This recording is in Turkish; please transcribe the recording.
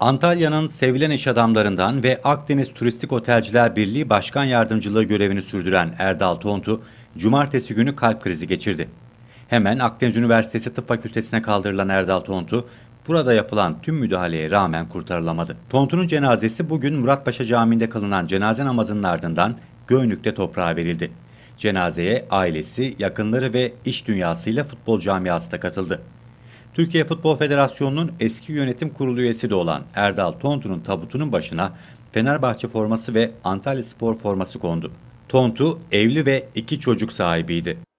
Antalya'nın sevilen iş adamlarından ve Akdeniz Turistik Otelciler Birliği Başkan Yardımcılığı görevini sürdüren Erdal Tontu, cumartesi günü kalp krizi geçirdi. Hemen Akdeniz Üniversitesi Tıp Fakültesine kaldırılan Erdal Tontu, burada yapılan tüm müdahaleye rağmen kurtarılamadı. Tontu'nun cenazesi bugün Muratpaşa Camii'nde kılınan cenaze namazının ardından Göynük'te toprağa verildi. Cenazeye ailesi, yakınları ve iş dünyasıyla futbol camiası da katıldı. Türkiye Futbol Federasyonu'nun eski yönetim kurulu üyesi de olan Erdal Tontu'nun tabutunun başına Fenerbahçe forması ve Antalya Spor forması kondu. Tontu evli ve iki çocuk sahibiydi.